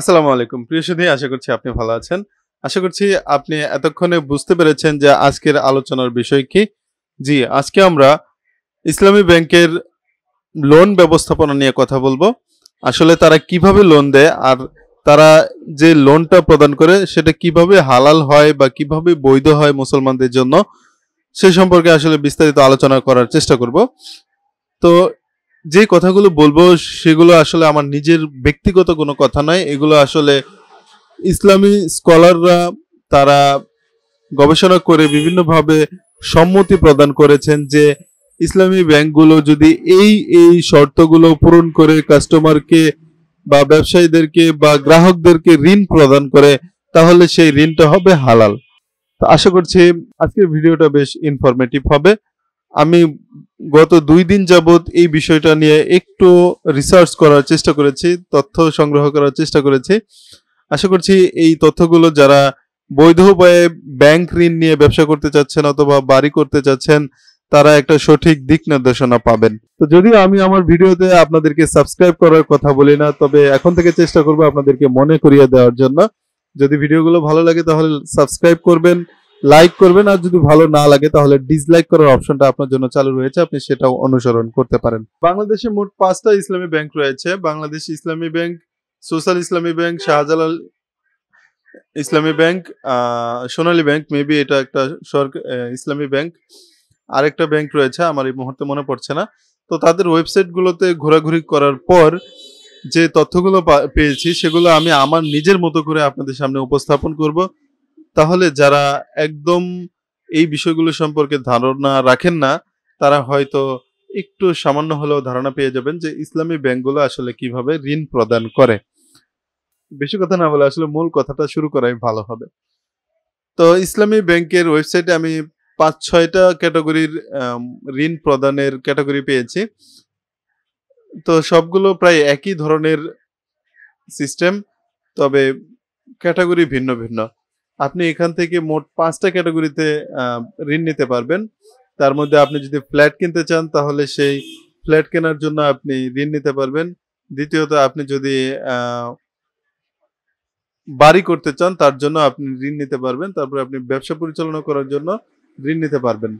আসসালামু আলাইকুম প্রিয় আশা করছি আপনি ভালো আছেন আশা করছি আপনি এতক্ষণে বুঝতে পেরেছেন যে আজকের আলোচনার বিষয় কি জি আজকে আমরা ইসলামী ব্যাংকের লোন ব্যবস্থাপনা নিয়ে কথা বলবো আসলে তারা কিভাবে লোন দেয় আর তারা যে লোনটা প্রদান করে সেটা কিভাবে হালাল হয় বা কিভাবে বৈধ হয় মুসলমানদের জন্য সে সম্পর্কে আসলে বিস্তারিত আলোচনা করার চেষ্টা করব তো যে কথাগুলো বলবো সেগুলো আসলে আমার নিজের ব্যক্তিগত কোনো কথা নয় এগুলো আসলে ইসলামী স্কলাররা তারা গবেষণা করে বিভিন্নভাবে সম্মতি প্রদান করেছেন যে ইসলামী ব্যাংকগুলো যদি এই এই শর্তগুলো পূরণ করে কাস্টমারকে বা ব্যবসায়ীদেরকে বা গ্রাহকদেরকে ঋণ প্রদান করে তাহলে সেই ঋণটা হবে হালাল তো আশা করছি আজকের ভিডিওটা বেশ ইনফরমেটিভ হবে আমি গত দুই দিন যাবৎ এই বিষয়টা নিয়ে একটু রিসার্চ করার চেষ্টা করেছি তথ্য সংগ্রহ করার চেষ্টা করেছি আশা করছি এই তথ্যগুলো যারা বৈধ উপায়ে ব্যাংক ঋণ নিয়ে ব্যবসা করতে চাচ্ছেন অথবা বাড়ি করতে চাচ্ছেন তারা একটা সঠিক দিক নির্দেশনা পাবেন তো যদিও আমি আমার ভিডিওতে আপনাদেরকে সাবস্ক্রাইব করার কথা বলি না তবে এখন থেকে চেষ্টা করব আপনাদেরকে মনে করিয়ে দেওয়ার জন্য যদি ভিডিওগুলো ভালো লাগে তাহলে সাবস্ক্রাইব করবেন লাইক করবেন আর যদি ভালো না লাগে তাহলে ডিসলাইক করার অপশনটা আপনার জন্য চালু রয়েছে আপনি সেটাও অনুসরণ করতে পারেন বাংলাদেশে মোট পাঁচটা ইসলামী ব্যাংক রয়েছে Bangladesh Islami bank social Islami bank Shahjalal Islami bank সোনালী ব্যাংক মেবি এটা একটা সরকার ইসলামী ব্যাংক আরেকটা ব্যাংক রয়েছে আমার এই মুহূর্তে মনে পড়ছে না তো তাদের ওয়েবসাইটগুলোতে ঘোরাঘুরি করার পর যে তথ্যগুলো পেয়েছি সেগুলো আমি আমার নিজের মতো করে আপনাদের সামনে উপস্থাপন করব তাহলে যারা একদম এই বিষয়গুলো সম্পর্কে ধারণা রাখেন না তারা হয়তো একটু সামান্য হলেও ধারণা পেয়ে যাবেন যে ইসলামী ব্যাংকগুলো আসলে কিভাবে ঋণ প্রদান করে বেশি কথা না বলে আসলে মূল কথাটা শুরু করাই ভালো হবে তো ইসলামী ব্যাংকের ওয়েবসাইটে আমি পাঁচ ছয়টা ক্যাটাগরির ঋণ প্রদানের ক্যাটাগরি পেয়েছি তো সবগুলো প্রায় একই ধরনের সিস্টেম তবে ক্যাটাগরি ভিন্ন ভিন্ন আপনি এখান থেকে মোট পাঁচটা ক্যাটাগরিতে ঋণ নিতে পারবেন তার মধ্যে আপনি যদি ফ্ল্যাট কিনতে চান তাহলে সেই ফ্ল্যাট কেনার জন্য আপনি ঋণ নিতে পারবেন দ্বিতীয়ত আপনি যদি বাড়ি করতে চান তার জন্য আপনি ঋণ নিতে পারবেন তারপরে আপনি ব্যবসা পরিচালনা করার জন্য ঋণ নিতে পারবেন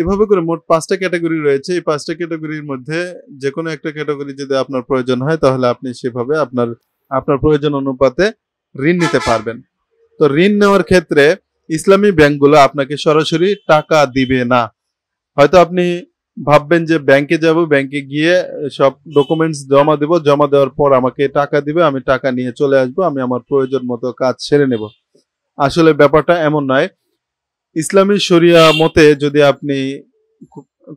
এভাবে করে মোট পাঁচটা ক্যাটাগরি রয়েছে এই পাঁচটা ক্যাটাগরির মধ্যে যে কোনো একটা ক্যাটাগরি যদি আপনার প্রয়োজন হয় তাহলে আপনি সেভাবে আপনার আপনার প্রয়োজন অনুপাতে ঋণ নিতে পারবেন তো ঋণ নেওয়ার ক্ষেত্রে ইসলামী ব্যাংকগুলো আপনাকে সরাসরি টাকা দিবে না হয়তো আপনি ভাববেন যে ব্যাংকে যাব ব্যাংকে গিয়ে সব ডকুমেন্টস জমা দেব জমা দেওয়ার পর আমাকে টাকা দিবে আমি টাকা নিয়ে চলে আসব আমি আমার প্রয়োজন মতো কাজ সেরে নেব আসলে ব্যাপারটা এমন নয় ইসলামী শরিয়া মতে যদি আপনি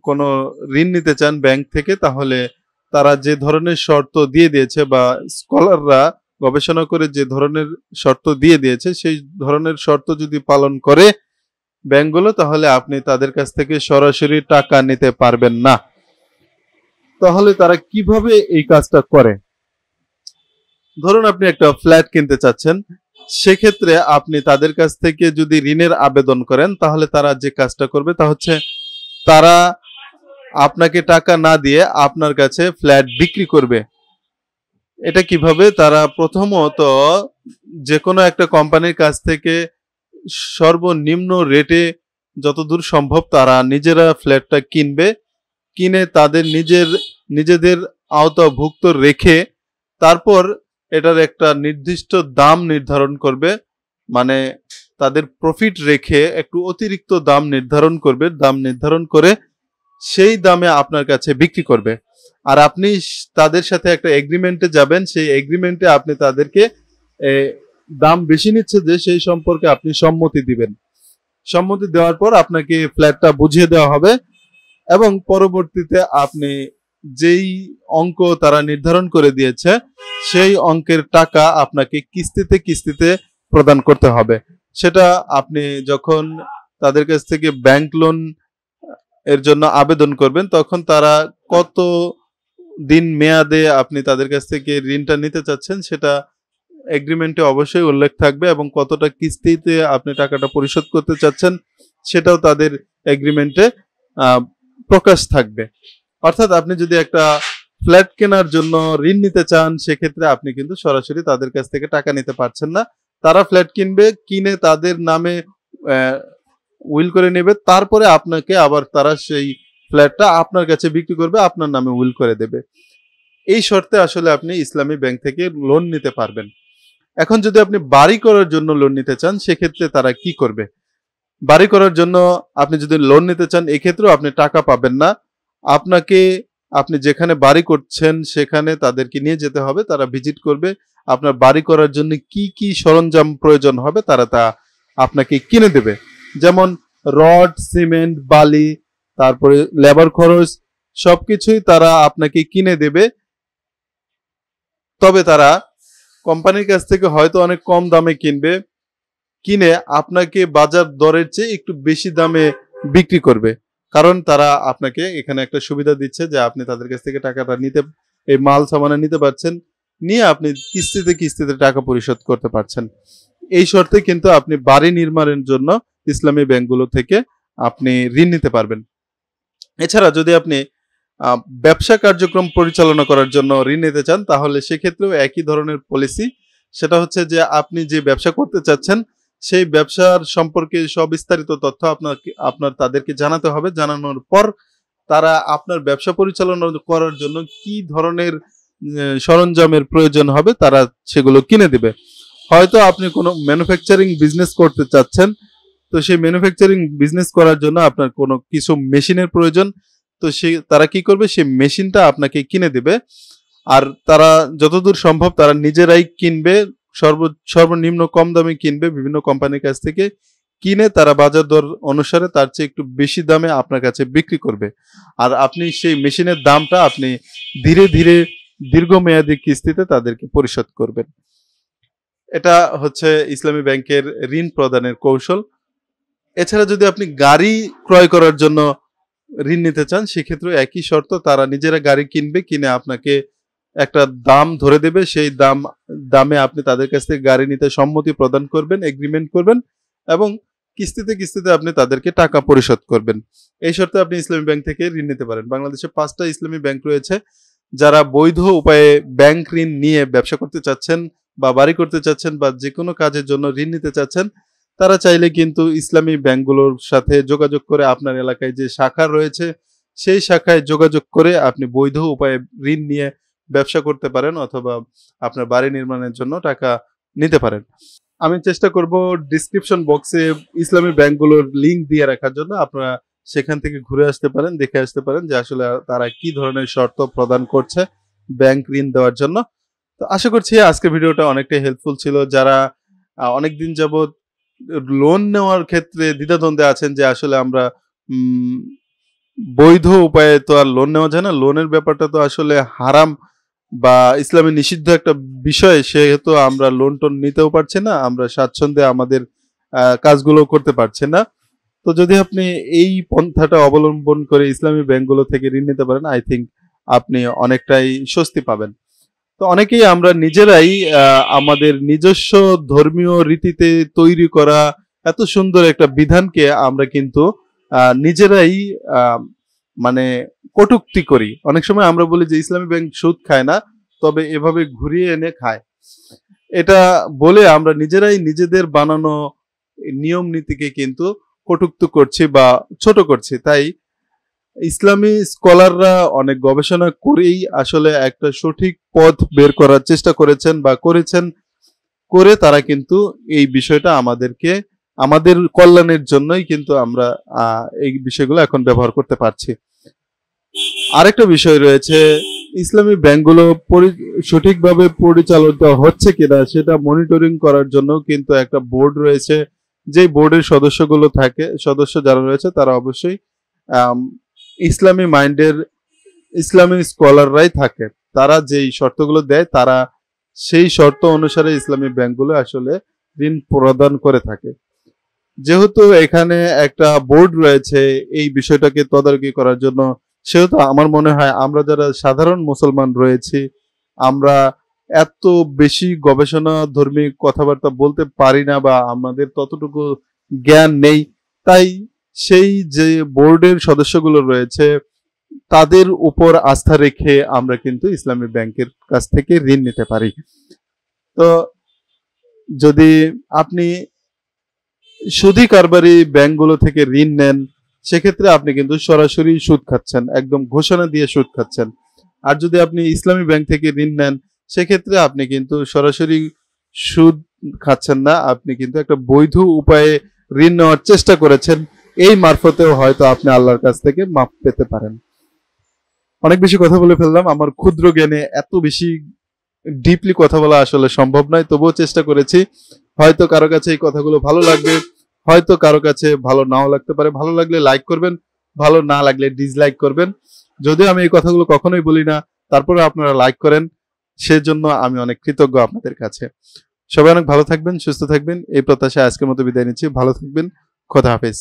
কোনো ঋণ নিতে চান ব্যাংক থেকে তাহলে তারা যে ধরনের শর্ত দিয়ে দিয়েছে বা স্কলাররা গবেষণা করে যে ধরনের শর্ত দিয়ে দিয়েছে সেই ধরনের শর্ত যদি পালন করে ব্যাংকগুলো তাহলে আপনি তাদের কাছ থেকে সরাসরি টাকা নিতে পারবেন না তাহলে তারা কিভাবে এই কাজটা করে ধরুন আপনি একটা ফ্ল্যাট কিনতে চাচ্ছেন সেক্ষেত্রে আপনি তাদের কাছ থেকে যদি ঋণের আবেদন করেন তাহলে তারা যে কাজটা করবে তা হচ্ছে তারা আপনাকে টাকা না দিয়ে আপনার কাছে ফ্ল্যাট বিক্রি করবে এটা কিভাবে তারা প্রথমত যে কোনো একটা কোম্পানির কাছ থেকে সর্বনিম্ন রেটে যতদূর সম্ভব তারা নিজেরা ফ্ল্যাটটা কিনবে কিনে তাদের নিজের নিজেদের আওতাভুক্ত রেখে তারপর এটার একটা নির্দিষ্ট দাম নির্ধারণ করবে মানে তাদের প্রফিট রেখে একটু অতিরিক্ত দাম নির্ধারণ করবে দাম নির্ধারণ করে সেই দামে আপনার কাছে বিক্রি করবে আর আপনি তাদের সাথে একটা এগ্রিমেন্টে যাবেন সেই এগ্রিমেন্টে আপনি তাদেরকে দাম বেশি নিচ্ছে যে সেই সম্পর্কে আপনি সম্মতি দিবেন সম্মতি দেওয়ার পর আপনাকে ফ্ল্যাটটা বুঝিয়ে দেওয়া হবে এবং পরবর্তীতে আপনি যেই অঙ্ক তারা নির্ধারণ করে দিয়েছে সেই অঙ্কের টাকা আপনাকে কিস্তিতে কিস্তিতে প্রদান করতে হবে সেটা আপনি যখন তাদের কাছ থেকে ব্যাংক লোন এর জন্য আবেদন করবেন তখন তারা কত দিন মেয়াদে আপনি তাদের কাছ থেকে ঋণটা নিতে চাচ্ছেন সেটা এগ্রিমেন্টে অবশ্যই উল্লেখ থাকবে এবং কতটা কিস্তিতে আপনি টাকাটা পরিশোধ করতে চাচ্ছেন সেটাও তাদের এগ্রিমেন্টে প্রকাশ থাকবে অর্থাৎ আপনি যদি একটা ফ্ল্যাট কেনার জন্য ঋণ নিতে চান সেক্ষেত্রে আপনি কিন্তু সরাসরি তাদের কাছ থেকে টাকা নিতে পারছেন না তারা ফ্ল্যাট কিনবে কিনে তাদের নামে উইল করে নেবে তারপরে আপনাকে আবার তারা সেই ফ্ল্যাটটা আপনার কাছে বিক্রি করবে আপনার নামে উইল করে দেবে এই শর্তে আসলে আপনি ইসলামী ব্যাংক থেকে লোন নিতে পারবেন এখন যদি আপনি বাড়ি করার জন্য লোন নিতে চান সেক্ষেত্রে তারা কি করবে বাড়ি করার জন্য আপনি যদি লোন নিতে চান এক্ষেত্রেও আপনি টাকা পাবেন না আপনাকে আপনি যেখানে বাড়ি করছেন সেখানে তাদেরকে নিয়ে যেতে হবে তারা ভিজিট করবে আপনার বাড়ি করার জন্য কি কি সরঞ্জাম প্রয়োজন হবে তারা তা আপনাকে কিনে দেবে যেমন রড সিমেন্ট বালি তারপরে লেবার খরচ সবকিছুই তারা আপনাকে কিনে দেবে তবে তারা কোম্পানির কাছ থেকে হয়তো অনেক কম দামে কিনবে কিনে আপনাকে বাজার দরের চেয়ে একটু বেশি দামে বিক্রি করবে কারণ তারা আপনাকে এখানে একটা সুবিধা দিচ্ছে যে আপনি তাদের কাছ থেকে টাকাটা নিতে এই মাল সামানা নিতে পারছেন নিয়ে আপনি কিস্তিতে কিস্তিতে টাকা পরিশোধ করতে পারছেন এই শর্তে কিন্তু আপনি বাড়ি নির্মাণের জন্য ইসলামী ব্যাংকগুলো থেকে আপনি ঋণ নিতে পারবেন এছাড়া যদি আপনি ব্যবসা কার্যক্রম পরিচালনা করার জন্য ঋণ নিতে চান তাহলে সেক্ষেত্রেও একই ধরনের পলিসি সেটা হচ্ছে যে আপনি যে ব্যবসা করতে চাচ্ছেন সেই ব্যবসার সম্পর্কে সবিস্তারিত তথ্য আপনাকে আপনার তাদেরকে জানাতে হবে জানানোর পর তারা আপনার ব্যবসা পরিচালনা করার জন্য কি ধরনের সরঞ্জামের প্রয়োজন হবে তারা সেগুলো কিনে দিবে হয়তো আপনি কোনো ম্যানুফ্যাকচারিং বিজনেস করতে চাচ্ছেন তো সেই ম্যানুফ্যাকচারিং বিজনেস করার জন্য আপনার কোনো কিছু মেশিনের প্রয়োজন তো সে তারা কি করবে সেই মেশিনটা আপনাকে কিনে দেবে আর তারা যতদূর সম্ভব তারা নিজেরাই কিনবে সর্ব সর্বনিম্ন কম দামে কিনবে বিভিন্ন কোম্পানির কাছ থেকে কিনে তারা বাজার দর অনুসারে তার চেয়ে একটু বেশি দামে আপনার কাছে বিক্রি করবে আর আপনি সেই মেশিনের দামটা আপনি ধীরে ধীরে দীর্ঘমেয়াদী কিস্তিতে তাদেরকে পরিশোধ করবেন এটা হচ্ছে ইসলামী ব্যাংকের ঋণ প্রদানের কৌশল এছাড়া যদি আপনি গাড়ি ক্রয় করার জন্য ঋণ নিতে চান সেক্ষেত্রে একই শর্ত তারা নিজেরা গাড়ি কিনবে কিনে আপনাকে একটা দাম ধরে দেবে সেই দাম দামে আপনি তাদের কাছ থেকে গাড়ি নিতে সম্মতি প্রদান করবেন এগ্রিমেন্ট করবেন এবং কিস্তিতে কিস্তিতে আপনি তাদেরকে টাকা পরিশোধ করবেন এই শর্তে আপনি ইসলামী ব্যাংক থেকে ঋণ নিতে পারেন বাংলাদেশে পাঁচটা ইসলামী ব্যাংক রয়েছে যারা বৈধ উপায়ে ব্যাংক ঋণ নিয়ে ব্যবসা করতে চাচ্ছেন বা বাড়ি করতে চাচ্ছেন বা যে কোনো কাজের জন্য ঋণ নিতে চাচ্ছেন তারা চাইলে কিন্তু ইসলামী ব্যাংকগুলোর সাথে যোগাযোগ করে আপনার এলাকায় যে শাখা রয়েছে সেই শাখায় যোগাযোগ করে আপনি বৈধ উপায়ে ঋণ নিয়ে ব্যবসা করতে পারেন অথবা আপনার বাড়ি নির্মাণের জন্য টাকা নিতে পারেন আমি চেষ্টা করব ডিসক্রিপশন বক্সে ইসলামী ব্যাংকগুলোর লিঙ্ক দিয়ে রাখার জন্য আপনারা সেখান থেকে ঘুরে আসতে পারেন দেখে আসতে পারেন যে আসলে তারা কি ধরনের শর্ত প্রদান করছে ব্যাংক ঋণ দেওয়ার জন্য তো আশা করছি আজকের ভিডিওটা অনেকটাই হেল্পফুল ছিল যারা অনেকদিন যাবত লোন নেওয়ার ক্ষেত্রে দ্বিধাদ্বন্দ্বে আছেন যে আসলে আমরা বৈধ উপায়ে তো আর লোন নেওয়া যায় না লোনের ব্যাপারটা তো আসলে হারাম বা ইসলামে নিষিদ্ধ একটা বিষয় সেহেতু আমরা লোন টোন নিতেও পারছি না আমরা স্বাচ্ছন্দ্যে আমাদের কাজগুলো করতে পারছি না তো যদি আপনি এই পন্থাটা অবলম্বন করে ইসলামী ব্যাংকগুলো থেকে ঋণ নিতে পারেন আই থিঙ্ক আপনি অনেকটাই স্বস্তি পাবেন তো অনেকেই আমরা নিজেরাই আমাদের নিজস্ব ধর্মীয় রীতিতে তৈরি করা এত সুন্দর একটা বিধানকে আমরা কিন্তু নিজেরাই মানে কটুক্তি করি অনেক সময় আমরা বলি যে ইসলামী ব্যাংক সুদ খায় না তবে এভাবে ঘুরিয়ে এনে খায় এটা বলে আমরা নিজেরাই নিজেদের বানানো নিয়ম নীতিকে কিন্তু কটুক্ত করছি বা ছোট করছি তাই ইসলামী স্কলাররা অনেক গবেষণা করেই আসলে একটা সঠিক পথ বের করার চেষ্টা করেছেন বা করেছেন করে তারা কিন্তু এই বিষয়টা আমাদেরকে আমাদের কল্যাণের জন্যই কিন্তু আমরা এই বিষয়গুলো এখন ব্যবহার করতে পারছি আরেকটা বিষয় রয়েছে ইসলামী ব্যাংকগুলো সঠিকভাবে পরিচালিত হচ্ছে কিনা সেটা মনিটরিং করার জন্য কিন্তু একটা বোর্ড রয়েছে যে বোর্ডের সদস্যগুলো থাকে সদস্য যারা রয়েছে তারা অবশ্যই ইসলামী মাইন্ডের ইসলামী স্কলাররাই থাকে তারা যেই শর্তগুলো দেয় তারা সেই শর্ত অনুসারে ইসলামী ব্যাংকগুলো আসলে ঋণ প্রদান করে থাকে যেহেতু এখানে একটা বোর্ড রয়েছে এই বিষয়টাকে তদারকি করার জন্য সেহেতু আমার মনে হয় আমরা যারা সাধারণ মুসলমান রয়েছি আমরা এত বেশি গবেষণা ধর্মী কথাবার্তা বলতে পারি না বা আমাদের ততটুকু জ্ঞান নেই তাই সেই যে বোর্ডের সদস্যগুলো রয়েছে তাদের উপর আস্থা রেখে আমরা কিন্তু ইসলামী ব্যাংকের কাছ থেকে ঋণ নিতে পারি তো যদি আপনি সুদি কারবারি ব্যাংকগুলো থেকে ঋণ নেন সেক্ষেত্রে আপনি কিন্তু সরাসরি সুদ খাচ্ছেন একদম ঘোষণা দিয়ে সুদ খাচ্ছেন আর যদি আপনি ইসলামী ব্যাংক থেকে ঋণ নেন সেক্ষেত্রে আপনি কিন্তু সরাসরি সুদ খাচ্ছেন না আপনি কিন্তু একটা বৈধ উপায়ে ঋণ নেওয়ার চেষ্টা করেছেন এই মারফতেও হয়তো আপনি আল্লাহর কাছ থেকে মাপ পেতে পারেন অনেক বেশি কথা বলে ফেললাম আমার ক্ষুদ্র জ্ঞানে এত বেশি ডিপলি কথা বলা আসলে সম্ভব নয় তবুও চেষ্টা করেছি হয়তো কারো কাছে এই কথাগুলো ভালো লাগবে হয়তো কারো কাছে ভালো নাও লাগতে পারে ভালো লাগলে লাইক করবেন ভালো না লাগলে ডিসলাইক করবেন যদিও আমি এই কথাগুলো কখনোই বলি না তারপরে আপনারা লাইক করেন সেজন্য আমি অনেক কৃতজ্ঞ আপনাদের কাছে সবাই অনেক ভালো থাকবেন সুস্থ থাকবেন এই প্রত্যাশায় আজকের মতো বিদায় নিচ্ছি ভালো থাকবেন খোদা হাফেজ